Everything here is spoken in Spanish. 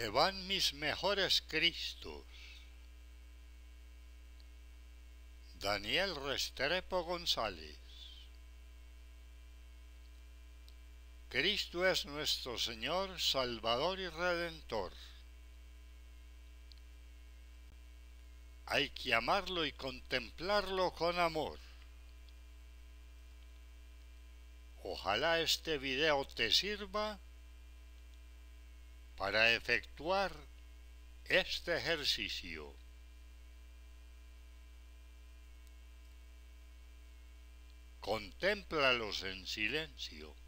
te van mis mejores Cristos. Daniel Restrepo González. Cristo es nuestro Señor, Salvador y Redentor. Hay que amarlo y contemplarlo con amor. Ojalá este video te sirva para efectuar este ejercicio, contémplalos en silencio.